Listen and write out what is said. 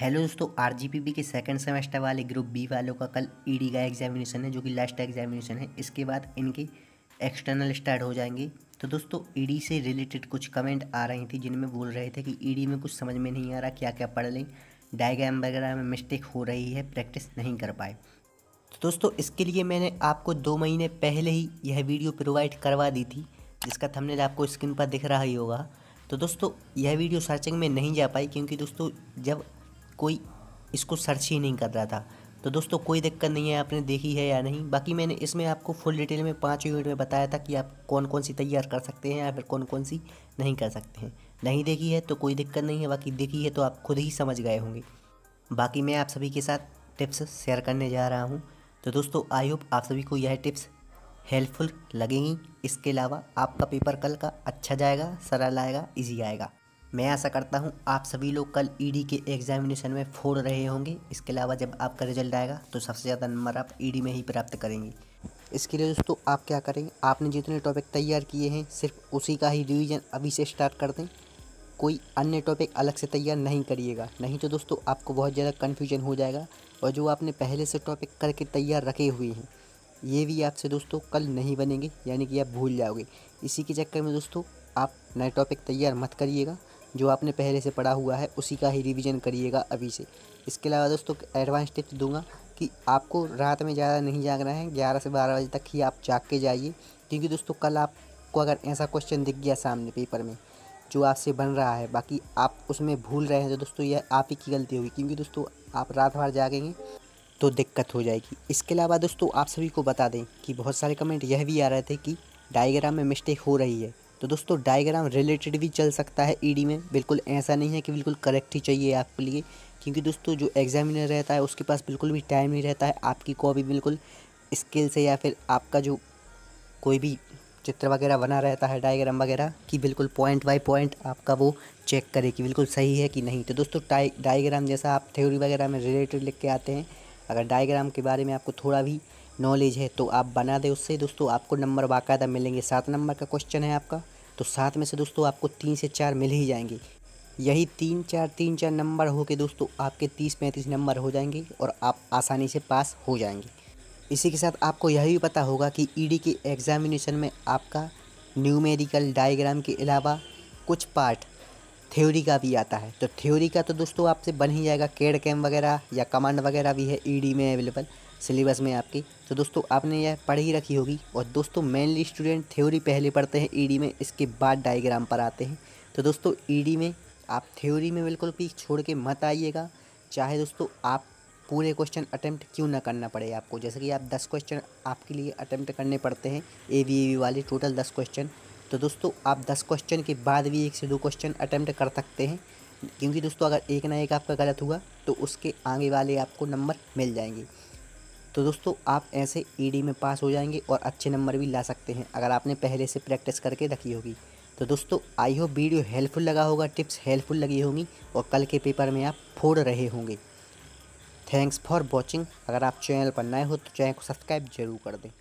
hello दोस्तों R K second semester वाले group B वालों का कल ईडी e का एग्जामिनेशन है जो कि लास्ट एग्जामिनेशन है इसके बाद इनके एक्सटर्नल स्टार्ट हो जाएंगे तो दोस्तों ईडी e से रिलेटेड कुछ कमेंट आ रही थी जिनमें बोल रहे थे कि ईडी e में कुछ समझ में नहीं आ रहा क्या क्या पढ़ लें डायग्राम वगैरह में मिस्टेक हो रही है प्रैक्टिस नहीं कर पाए तो दोस्तों इसके लिए मैंने आपको दो महीने पहले ही यह वीडियो प्रोवाइड करवा दी थी जिसका थंबनेल आपको स्क्रीन पर दिख रहा ही होगा तो दोस्तों यह वीडियो सर्चिंग में नहीं जा पाई क्योंकि दोस्तों जब कोई इसको सर्च ही नहीं कर रहा था तो दोस्तों कोई दिक्कत नहीं है आपने देखी है या नहीं बाकी मैंने इसमें आपको फुल डिटेल में पाँच यूनिट में बताया था कि आप कौन कौन सी तैयार कर सकते हैं या फिर कौन कौन सी नहीं कर सकते हैं नहीं देखी है तो कोई दिक्कत नहीं है बाकी देखी है तो आप खुद ही समझ गए होंगे बाकी मैं आप सभी के साथ टिप्स शेयर करने जा रहा हूँ तो दोस्तों आई होप आप सभी को यह टिप्स हेल्पफुल लगेंगी इसके अलावा आपका पेपर कल का अच्छा जाएगा सरल आएगा इजी आएगा मैं ऐसा करता हूँ आप सभी लोग कल ईडी e के एग्जामिनेशन में फोड़ रहे होंगे इसके अलावा जब आपका रिजल्ट आएगा तो सबसे ज़्यादा नंबर आप ईडी e में ही प्राप्त करेंगे इसके लिए दोस्तों आप क्या करेंगे आपने जितने टॉपिक तैयार किए हैं सिर्फ उसी का ही रिविज़न अभी से स्टार्ट कर दें कोई अन्य टॉपिक अलग से तैयार नहीं करिएगा नहीं तो दोस्तों आपको बहुत ज़्यादा कन्फ्यूजन हो जाएगा और जो आपने पहले से टॉपिक करके तैयार रखे हुए हैं ये भी आपसे दोस्तों कल नहीं बनेंगे यानी कि आप भूल जाओगे इसी के चक्कर में दोस्तों आप नए टॉपिक तैयार मत करिएगा जो आपने पहले से पढ़ा हुआ है उसी का ही रिवीजन करिएगा अभी से इसके अलावा दोस्तों एडवांस टिप्स दूंगा कि आपको रात में ज़्यादा नहीं जागना है ग्यारह से बारह बजे तक ही आप जाग के जाइए क्योंकि दोस्तों कल आपको अगर ऐसा क्वेश्चन दिख गया सामने पेपर में जो आपसे बन रहा है बाकी आप उसमें भूल रहे हैं तो दोस्तों यह आप ही की गलती होगी क्योंकि दोस्तों आप रात भर जागेंगे तो दिक्कत हो जाएगी इसके अलावा दोस्तों आप सभी को बता दें कि बहुत सारे कमेंट यह भी आ रहे थे कि डायग्राम में मिस्टेक हो रही है तो दोस्तों डायग्राम रिलेटेड भी चल सकता है ईडी e में बिल्कुल ऐसा नहीं है कि बिल्कुल करेक्ट ही चाहिए आपके लिए क्योंकि दोस्तों जो एग्जामिनर रहता है उसके पास बिल्कुल भी टाइम नहीं रहता है आपकी कॉपी बिल्कुल स्किल से या फिर आपका जो कोई भी चित्र वगैरह बना रहता है डायग्राम वगैरह कि बिल्कुल पॉइंट बाई पॉइंट आपका वो चेक करे कि बिल्कुल सही है कि नहीं तो दोस्तों डायग्राम जैसा आप थ्योरी वगैरह में रिलेटेड लिख के आते हैं अगर डायग्राम के बारे में आपको थोड़ा भी नॉलेज है तो आप बना दें उससे दोस्तों आपको नंबर बाकायदा मिलेंगे सात नंबर का क्वेश्चन है आपका तो सात में से दोस्तों आपको तीन से चार मिल ही जाएंगे यही तीन चार तीन चार नंबर हो के दोस्तों आपके तीस पैंतीस नंबर हो जाएंगे और आप आसानी से पास हो जाएंगे इसी के साथ आपको यह भी पता होगा कि ईडी e के एग्ज़ामिनेशन में आपका न्यूमेरिकल डायग्राम के अलावा कुछ पार्ट थ्योरी का भी आता है तो थ्योरी का तो दोस्तों आपसे बन ही जाएगा केड कैम वगैरह या कमांड वगैरह भी है ईडी e में अवेलेबल सिलेबस में आपके तो दोस्तों आपने यह पढ़ ही रखी होगी और दोस्तों मेनली स्टूडेंट थ्योरी पहले पढ़ते हैं ईडी e में इसके बाद डायग्राम पर आते हैं तो दोस्तों ईडी e में आप थ्योरी में बिल्कुल भी छोड़ के मत आइएगा चाहे दोस्तों आप पूरे क्वेश्चन अटैम्प्ट क्यों ना करना पड़े आपको जैसे कि आप दस क्वेश्चन आपके लिए अटैम्प्ट करने पड़ते हैं ए वी ए वी वाले टोटल दस क्वेश्चन तो दोस्तों आप दस क्वेश्चन के बाद भी एक से दो क्वेश्चन अटैम्प्ट कर सकते हैं क्योंकि दोस्तों अगर एक ना एक आपका गलत हुआ तो उसके आगे वाले आपको नंबर मिल जाएंगे तो दोस्तों आप ऐसे ईडी e में पास हो जाएंगे और अच्छे नंबर भी ला सकते हैं अगर आपने पहले से प्रैक्टिस करके रखी होगी तो दोस्तों आई होप वीडियो हेल्पफुल लगा होगा टिप्स हेल्पफुल लगी होंगी और कल के पेपर में आप फोड़ रहे होंगे थैंक्स फॉर वॉचिंग अगर आप चैनल पर नए हो तो चैनल को सब्सक्राइब जरूर कर दें